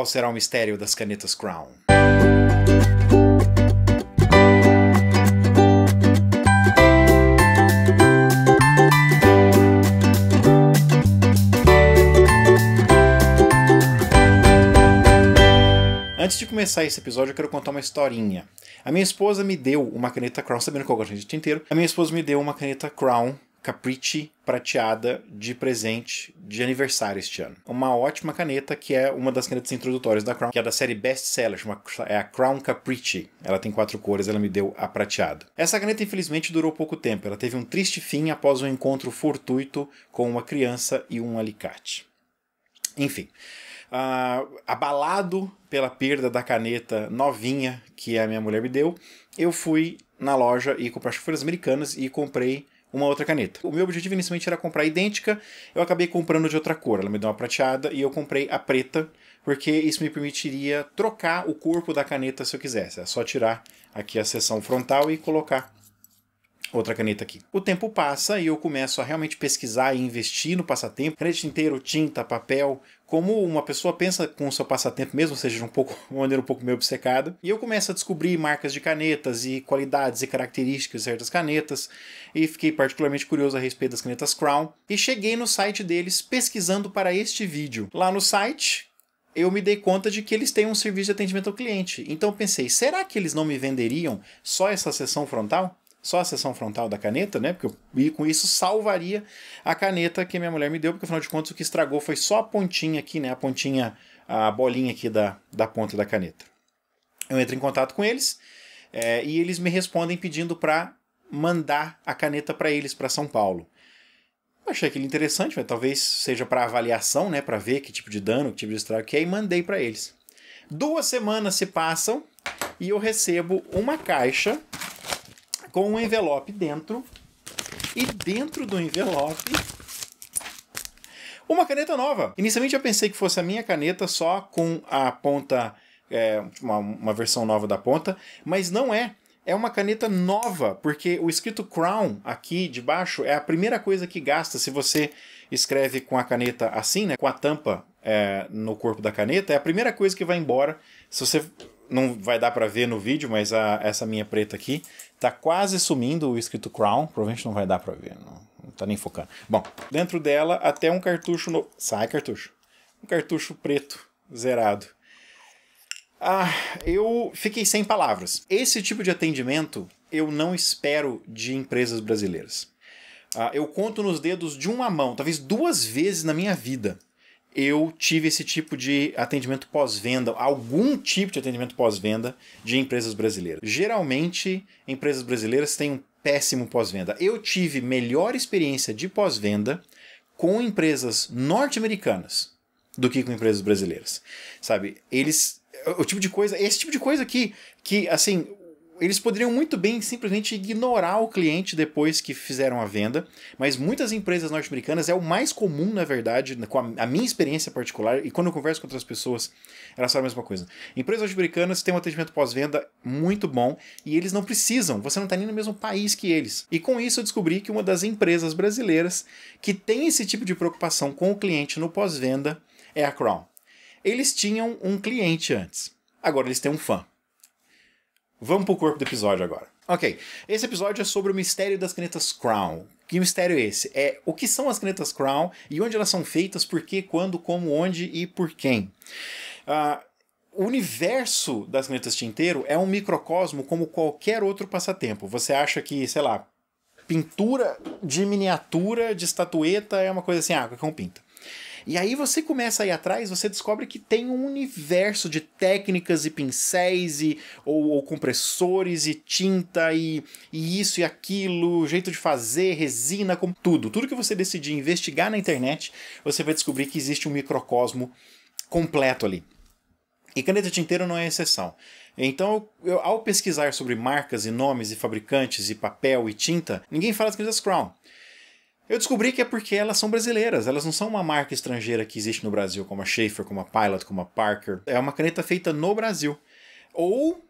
Qual será o mistério das canetas Crown? Antes de começar esse episódio, eu quero contar uma historinha. A minha esposa me deu uma caneta Crown, sabendo que eu gosto de tinteiro. A minha esposa me deu uma caneta Crown Capricci prateada de presente de aniversário este ano. Uma ótima caneta que é uma das canetas introdutórias da Crown, que é da série Best Seller, é a Crown Capricci. Ela tem quatro cores, ela me deu a prateada. Essa caneta infelizmente durou pouco tempo, ela teve um triste fim após um encontro fortuito com uma criança e um alicate. Enfim, uh, abalado pela perda da caneta novinha que a minha mulher me deu, eu fui na loja e comprei as folhas americanas e comprei uma outra caneta. O meu objetivo inicialmente era comprar idêntica, eu acabei comprando de outra cor. Ela me deu uma prateada e eu comprei a preta, porque isso me permitiria trocar o corpo da caneta se eu quisesse. É só tirar aqui a seção frontal e colocar outra caneta aqui. O tempo passa e eu começo a realmente pesquisar e investir no passatempo. Crédito inteiro, tinta, papel, como uma pessoa pensa com o seu passatempo, mesmo seja um pouco, de uma maneira um pouco meio obcecada. E eu começo a descobrir marcas de canetas e qualidades e características de certas canetas. E fiquei particularmente curioso a respeito das canetas Crown. E cheguei no site deles pesquisando para este vídeo. Lá no site, eu me dei conta de que eles têm um serviço de atendimento ao cliente. Então pensei, será que eles não me venderiam só essa sessão frontal? só a seção frontal da caneta, né? Porque eu, e com isso salvaria a caneta que minha mulher me deu, porque afinal de contas o que estragou foi só a pontinha aqui, né? A pontinha, a bolinha aqui da, da ponta da caneta. Eu entro em contato com eles é, e eles me respondem pedindo para mandar a caneta para eles, para São Paulo. Eu achei aquilo interessante, mas talvez seja para avaliação, né? Para ver que tipo de dano, que tipo de estrago que é, e mandei para eles. Duas semanas se passam e eu recebo uma caixa com um envelope dentro e dentro do envelope uma caneta nova. Inicialmente eu pensei que fosse a minha caneta só com a ponta, é, uma, uma versão nova da ponta, mas não é. É uma caneta nova, porque o escrito Crown aqui de baixo é a primeira coisa que gasta se você escreve com a caneta assim, né, com a tampa é, no corpo da caneta, é a primeira coisa que vai embora se você não vai dar para ver no vídeo, mas a, essa minha preta aqui tá quase sumindo o escrito Crown. Provavelmente não vai dar para ver, não, não tá nem focando. Bom, dentro dela até um cartucho no... Sai cartucho. Um cartucho preto, zerado. Ah, eu fiquei sem palavras. Esse tipo de atendimento eu não espero de empresas brasileiras. Ah, eu conto nos dedos de uma mão, talvez duas vezes na minha vida, eu tive esse tipo de atendimento pós-venda, algum tipo de atendimento pós-venda de empresas brasileiras. Geralmente, empresas brasileiras têm um péssimo pós-venda. Eu tive melhor experiência de pós-venda com empresas norte-americanas do que com empresas brasileiras. Sabe? Eles o tipo de coisa, esse tipo de coisa aqui que assim, eles poderiam muito bem simplesmente ignorar o cliente depois que fizeram a venda, mas muitas empresas norte-americanas é o mais comum, na verdade, com a, a, minha experiência particular, e quando eu converso com outras pessoas, elas falam a mesma coisa. Empresas norte-americanas têm um atendimento pós-venda muito bom e eles não precisam, você não está nem no mesmo país que eles. E com isso eu descobri que uma das empresas brasileiras que tem esse tipo de preocupação com o cliente no pós-venda é a Crown. Eles tinham um cliente antes, agora eles têm um fã. Vamos pro corpo do episódio agora. Ok, esse episódio é sobre o mistério das canetas Crown. Que mistério é esse? É o que são as canetas Crown e onde elas são feitas, por que, quando, como, onde e por quem. Uh, o universo das canetas tinteiro é um microcosmo como qualquer outro passatempo. Você acha que, sei lá, pintura de miniatura, de estatueta, é uma coisa assim, ah, que um pinta. E aí você começa a ir atrás, você descobre que tem um universo de técnicas e pincéis e ou, ou compressores e tinta e, e, isso e aquilo, jeito de fazer, resina, com tudo. Tudo que você decidir investigar na internet, você vai descobrir que existe um microcosmo completo ali. E caneta tinteiro não é exceção. Então, eu, ao pesquisar sobre marcas e nomes e fabricantes e papel e tinta, ninguém fala das canetas Crown. Eu descobri que é porque elas são brasileiras, elas não são uma marca estrangeira que existe no Brasil, como a Schaefer, como a Pilot, como a Parker. É uma caneta feita no Brasil. Ou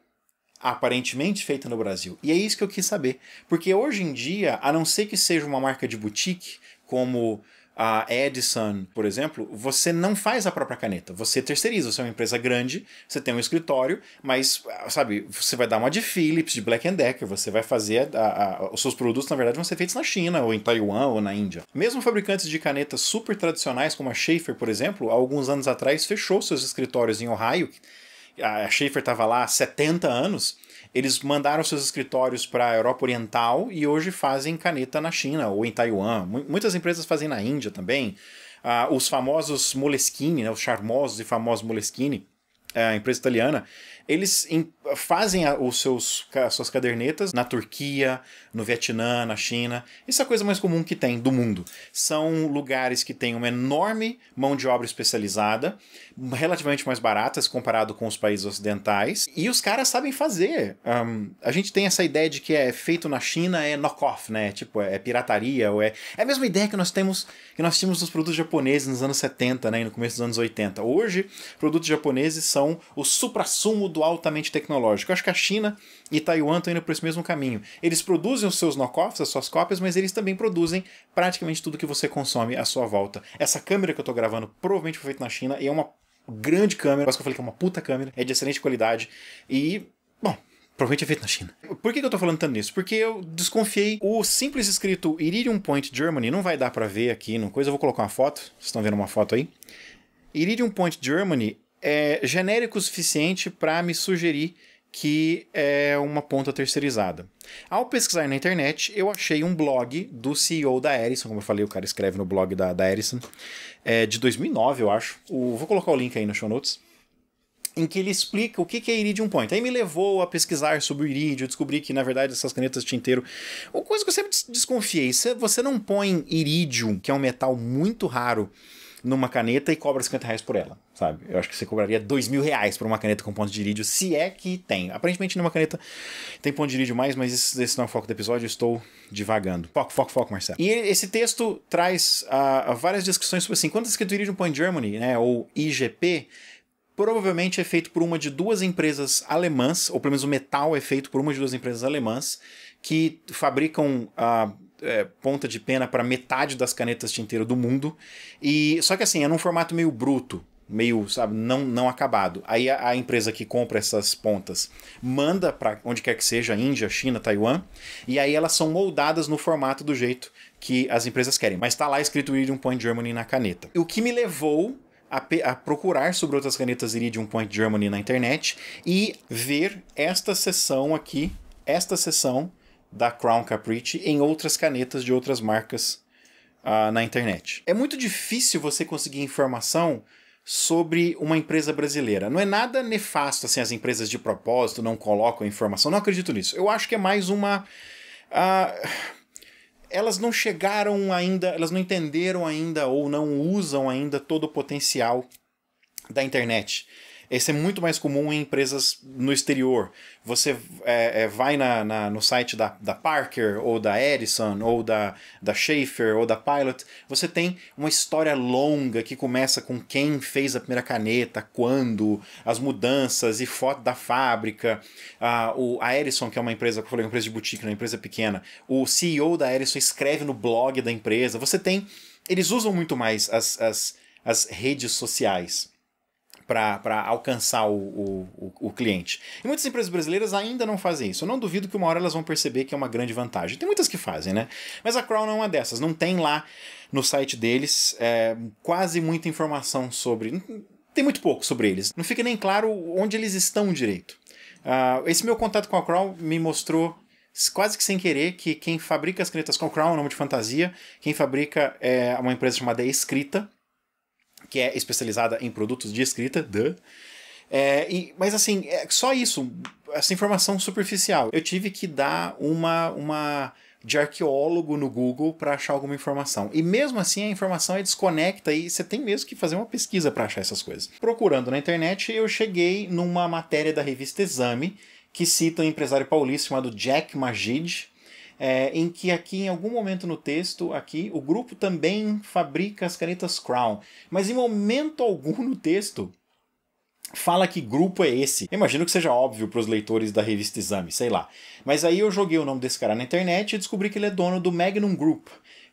aparentemente feita no Brasil. E é isso que eu quis saber. Porque hoje em dia, a não ser que seja uma marca de boutique, como a Edison, por exemplo, você não faz a própria caneta, você terceiriza, você é uma empresa grande, você tem um escritório, mas, sabe, você vai dar uma de Philips, de Black Decker, você vai fazer, a, a, os seus produtos, na verdade, vão ser feitos na China, ou em Taiwan, ou na Índia. Mesmo fabricantes de canetas super tradicionais, como a Schaefer, por exemplo, há alguns anos atrás fechou seus escritórios em Ohio, a Schaefer estava lá há 70 anos, eles mandaram seus escritórios para a Europa Oriental e hoje fazem caneta na China ou em Taiwan. Muitas empresas fazem na Índia também. Ah, os famosos Moleskine, né, os charmosos e famosos Moleskine, eh, a empresa italiana, eles fazem os seus, as suas cadernetas na Turquia, no Vietnã, na China. Isso é a coisa mais comum que tem do mundo. São lugares que têm uma enorme mão de obra especializada, relativamente mais baratas comparado com os países ocidentais, e os caras sabem fazer. Um, a gente tem essa ideia de que é feito na China é knock-off, né? Tipo, é, é pirataria, ou é. É a mesma ideia que nós temos que nós tínhamos nos produtos japoneses nos anos 70, né? E no começo dos anos 80. Hoje, produtos japoneses são o supra-sumo mundo altamente tecnológico. Eu acho que a China e Taiwan estão indo por esse mesmo caminho. Eles produzem os seus knockoffs, as suas cópias, mas eles também produzem praticamente tudo que você consome à sua volta. Essa câmera que eu estou gravando provavelmente foi feita na China e é uma grande câmera, quase que eu falei que é uma puta câmera, é de excelente qualidade e, bom, Provavelmente é feita na China. Por que, eu tô falando tanto nisso? Porque eu desconfiei. O simples escrito Iridium Point Germany não vai dar para ver aqui no coisa. Eu vou colocar uma foto. Vocês estão vendo uma foto aí? Iridium Point Germany é genérico o suficiente para me sugerir que é uma ponta terceirizada. Ao pesquisar na internet, eu achei um blog do CEO da Ericsson, como eu falei, o cara escreve no blog da, da Ericsson, é, de 2009, eu acho. O, vou colocar o link aí no show notes. Em que ele explica o que, é Iridium Point. Aí me levou a pesquisar sobre o Iridium, descobri que, na verdade, essas canetas de tinteiro. Uma coisa que eu sempre desconfiei: você não põe Iridium, que é um metal muito raro, numa caneta e cobra 50 reais por ela, sabe? Eu acho que você cobraria 2 mil reais por uma caneta com ponto de irídio, se é que tem. Aparentemente numa caneta tem ponto de irídio mais, mas esse, esse não é o foco do episódio, eu estou divagando. Foco, foco, foco, Marcelo. E esse texto traz uh, várias discussões sobre assim, quanto é escrito no Point Germany, né, ou IGP, provavelmente é feito por uma de duas empresas alemãs, ou pelo menos o metal é feito por uma de duas empresas alemãs, que fabricam... Uh, é, ponta de pena para metade das canetas tinteiro do mundo. e Só que assim, é num formato meio bruto, meio, sabe, não, não acabado. Aí a, a empresa que compra essas pontas manda para onde quer que seja, Índia, China, Taiwan, e aí elas são moldadas no formato do jeito que as empresas querem. Mas está lá escrito Iridium Point Germany na caneta. O que me levou a, a, procurar sobre outras canetas Iridium Point Germany na internet e ver esta sessão aqui, esta sessão da Crown Capricci em outras canetas de outras marcas uh, na internet. É muito difícil você conseguir informação sobre uma empresa brasileira. Não é nada nefasto assim as empresas de propósito não colocam informação. Não acredito nisso. Eu acho que é mais uma uh, elas não chegaram ainda, elas não entenderam ainda ou não usam ainda todo o potencial da internet. Esse é muito mais comum em empresas no exterior. Você é, é, vai na, na, no site da, da Parker, ou da Edison, ou da, da Schaefer, ou da Pilot. Você tem uma história longa que começa com quem fez a primeira caneta, quando, as mudanças e foto da fábrica. A o, a Edison, que é uma empresa, que eu falei, uma empresa de boutique, né, uma empresa pequena. O CEO da Edison escreve no blog da empresa. Você tem. Eles usam muito mais as, as, as redes sociais para alcançar o, o, o, cliente. E muitas empresas brasileiras ainda não fazem isso. Eu não duvido que uma hora elas vão perceber que é uma grande vantagem. Tem muitas que fazem, né? Mas a Crown é uma dessas. Não tem lá no site deles é, quase muita informação sobre. Tem muito pouco sobre eles. Não fica nem claro onde eles estão direito. Uh, esse meu contato com a Crown me mostrou quase que sem querer que quem fabrica as canetas com Crown, nome de fantasia, quem fabrica é uma empresa chamada Escrita, que é especializada em produtos de escrita, duh. É, e, mas assim, é só isso, essa informação superficial. Eu tive que dar uma, uma de arqueólogo no Google para achar alguma informação. E mesmo assim a informação é desconecta e você tem mesmo que fazer uma pesquisa para achar essas coisas. Procurando na internet, eu cheguei numa matéria da revista Exame que cita um empresário paulista chamado Jack Majid, é, em que aqui em algum momento no texto aqui o grupo também fabrica as canetas Crown, mas em momento algum no texto fala que grupo é esse. imagino que seja óbvio para os leitores da revista Exame, sei lá. Mas aí eu joguei o nome desse cara na internet e descobri que ele é dono do Magnum Group,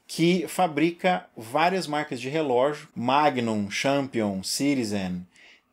que fabrica várias marcas de relógio, Magnum, Champion, Citizen,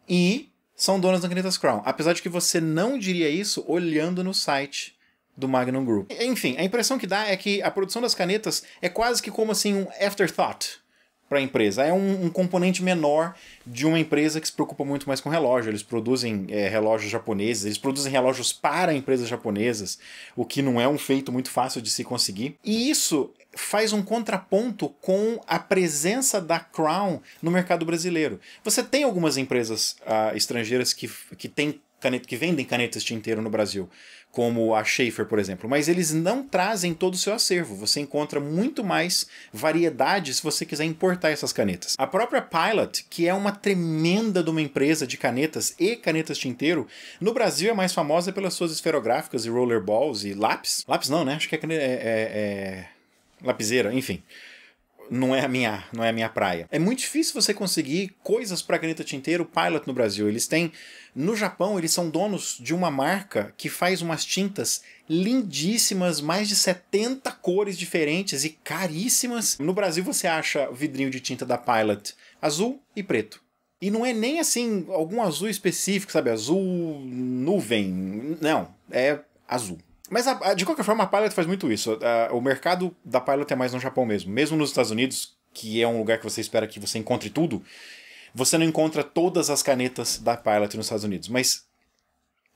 e são donas das canetas Crown. Apesar de que você não diria isso olhando no site do Magnum Group. Enfim, a impressão que dá é que a produção das canetas é quase que como assim um afterthought para a empresa. É um, um, componente menor de uma empresa que se preocupa muito mais com relógio. Eles produzem é, relógios japoneses, eles produzem relógios para empresas japonesas, o que não é um feito muito fácil de se conseguir. E isso faz um contraponto com a presença da Crown no mercado brasileiro. Você tem algumas empresas uh, estrangeiras que, que têm caneta, que vendem canetas tinteiro no Brasil, como a Schaefer, por exemplo, mas eles não trazem todo o seu acervo. Você encontra muito mais variedade se você quiser importar essas canetas. A própria Pilot, que é uma tremenda de uma empresa de canetas e canetas tinteiro, no Brasil é mais famosa pelas suas esferográficas e rollerballs e lápis. Lápis não, né? Acho que é, é, é, é... lapiseira, enfim não é a minha, não é a minha praia. É muito difícil você conseguir coisas para caneta tinteiro Pilot no Brasil. Eles têm no Japão, eles são donos de uma marca que faz umas tintas lindíssimas, mais de 70 cores diferentes e caríssimas. No Brasil você acha vidrinho de tinta da Pilot azul e preto. E não é nem assim algum azul específico, sabe, azul nuvem. Não, é azul. Mas a, a, de qualquer forma, a Pilot faz muito isso. A, o mercado da Pilot é mais no Japão mesmo. Mesmo nos Estados Unidos, que é um lugar que você espera que você encontre tudo, você não encontra todas as canetas da Pilot nos Estados Unidos. Mas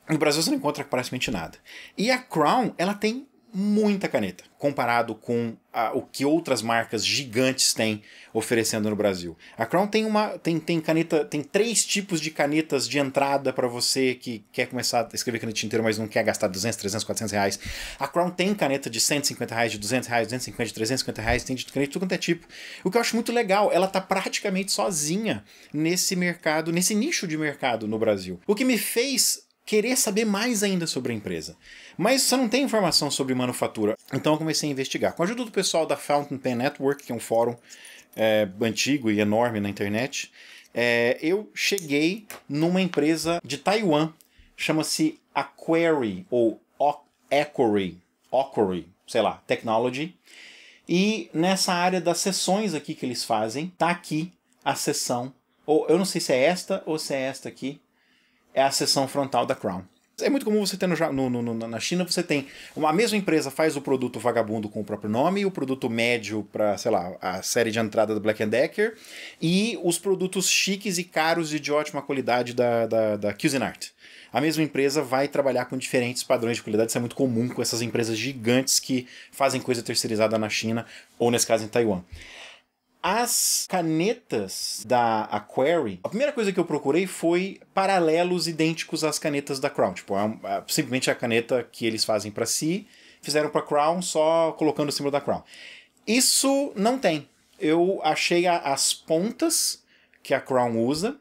no Brasil você não encontra praticamente nada. E a Crown, ela tem muita caneta, comparado com a, o que outras marcas gigantes têm oferecendo no Brasil. A Crown tem uma tem, tem caneta, tem três tipos de canetas de entrada para você que quer começar a escrever caneta inteira mas não quer gastar 200, 300, 400 reais. A Crown tem caneta de 150 reais, de 200 reais, 250, de 350 reais, tem de caneta de tudo quanto é tipo. O que eu acho muito legal, ela tá praticamente sozinha nesse mercado, nesse nicho de mercado no Brasil. O que me fez querer saber mais ainda sobre a empresa. Mas você não tem informação sobre manufatura. Então eu comecei a investigar. Com a ajuda do pessoal da Fountain Pen Network, que é um fórum é, antigo e enorme na internet, é, eu cheguei numa empresa de Taiwan, chama-se Aquary, ou Aquary, Aquary, sei lá, Technology. E nessa área das sessões aqui que eles fazem, tá aqui a sessão, ou eu não sei se é esta ou se é esta aqui, é a sessão frontal da Crown. É muito comum você ter no, no, no, na China, você tem uma mesma empresa faz o produto vagabundo com o próprio nome, o produto médio para, sei lá, a série de entrada do Black Decker, e os produtos chiques e caros e de ótima qualidade da, da, da Cuisinart. A mesma empresa vai trabalhar com diferentes padrões de qualidade, isso é muito comum com essas empresas gigantes que fazem coisa terceirizada na China, ou nesse caso em Taiwan. As canetas da Aquary, a primeira coisa que eu procurei foi paralelos idênticos às canetas da Crown. Tipo, é é simplesmente a caneta que eles fazem para si, fizeram para Crown só colocando o símbolo da Crown. Isso não tem. Eu achei a, as pontas que a Crown usa,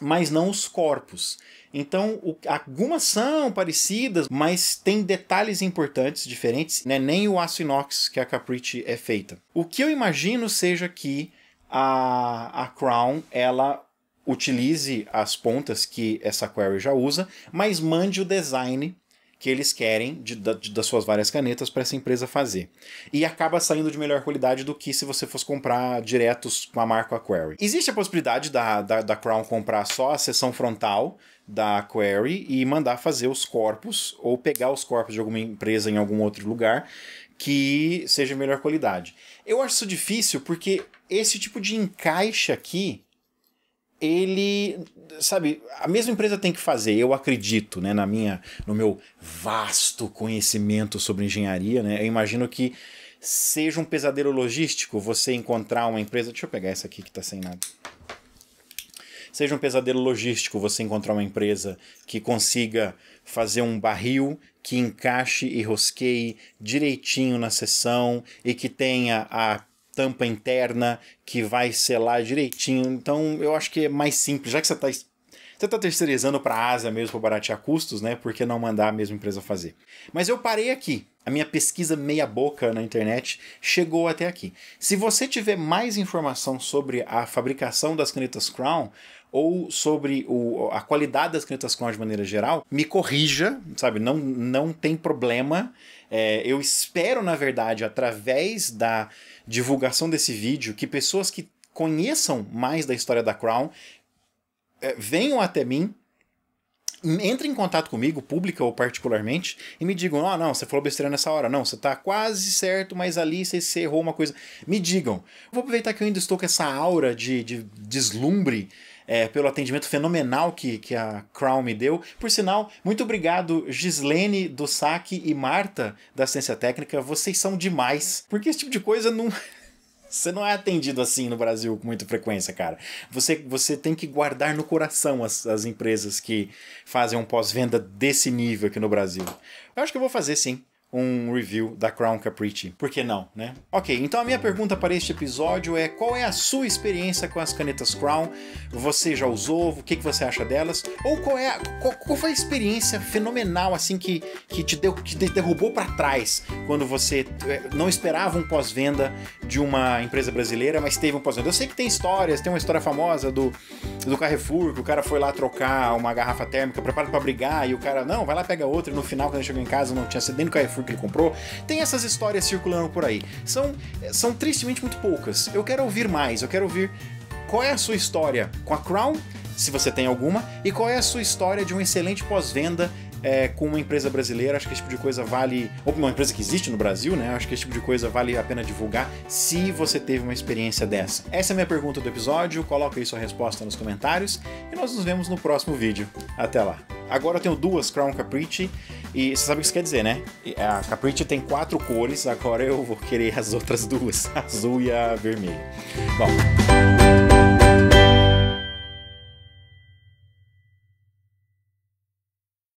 mas não os corpos. Então, o, algumas são parecidas, mas tem detalhes importantes diferentes, né? nem o aço inox que a Capricci é feita. O que eu imagino seja que a, a Crown ela utilize as pontas que essa query já usa, mas mande o design que eles querem de, de, das suas várias canetas para essa empresa fazer. E acaba saindo de melhor qualidade do que se você fosse comprar diretos com a marca Aquary. Existe a possibilidade da, da, da Crown comprar só a seção frontal da Aquary e mandar fazer os corpos ou pegar os corpos de alguma empresa em algum outro lugar que seja melhor qualidade. Eu acho isso difícil porque esse tipo de encaixe aqui ele, sabe, a mesma empresa tem que fazer, eu acredito, né, na minha, no meu vasto conhecimento sobre engenharia, né? Eu imagino que seja um pesadelo logístico você encontrar uma empresa, deixa eu pegar essa aqui que tá sem nada. Seja um pesadelo logístico você encontrar uma empresa que consiga fazer um barril que encaixe e rosqueie direitinho na seção e que tenha a tampa interna que vai selar direitinho. Então eu acho que é mais simples, já que você está você está terceirizando para a Ásia mesmo para baratear custos, né? Por que não mandar a mesma empresa fazer? Mas eu parei aqui. A minha pesquisa meia boca na internet chegou até aqui. Se você tiver mais informação sobre a fabricação das canetas Crown, ou sobre o, a qualidade das canetas Crown de maneira geral, me corrija, sabe? Não, não tem problema. É, eu espero, na verdade, através da divulgação desse vídeo, que pessoas que conheçam mais da história da Crown é, venham até mim, entrem em contato comigo, pública ou particularmente, e me digam: ó, oh, ah, não, você falou besteira nessa hora, não, você tá quase certo, mas ali você, você errou uma coisa. Me digam. Vou aproveitar que eu ainda estou com essa aura de, de deslumbre. É, pelo atendimento fenomenal que, que a Crown me deu. Por sinal, muito obrigado, Gislene do SAC e Marta da Ciência Técnica. Vocês são demais. Porque esse tipo de coisa não, Você não é atendido assim no Brasil com muita frequência, cara. Você, você tem que guardar no coração as, as empresas que fazem um pós-venda desse nível aqui no Brasil. Eu acho que eu vou fazer sim um review da Crown Capricci. Por que não, né? Ok, então a minha pergunta para este episódio é qual é a sua experiência com as canetas Crown? Você já usou? O que, que você acha delas? Ou qual, é a, qual, qual foi a experiência fenomenal, assim, que, que, te, deu, te derrubou para trás quando você eh, não esperava um pós-venda de uma empresa brasileira, mas teve um pós-venda? Eu sei que tem histórias, tem uma história famosa do, do Carrefour, que o cara foi lá trocar uma garrafa térmica preparado para brigar e o cara, não, vai lá pega outra e no final, quando ele chegou em casa, não tinha sido dentro do Carrefour foi que ele comprou. Tem essas histórias circulando por aí. São, são tristemente muito poucas. Eu quero ouvir mais, eu quero ouvir qual é a sua história com a Crown, se você tem alguma, e qual é a sua história de um excelente pós-venda é, com uma empresa brasileira. Acho que esse tipo de coisa vale. Ou uma empresa que existe no Brasil, né? Acho que esse tipo de coisa vale a pena divulgar se você teve uma experiência dessa. Essa é a minha pergunta do episódio. Coloca aí sua resposta nos comentários e nós nos vemos no próximo vídeo. Até lá. Agora eu tenho duas Crown Capricci e você sabe o que isso quer dizer, né? A capricho tem quatro cores, agora eu vou querer as outras duas, azul e a vermelha. Bom.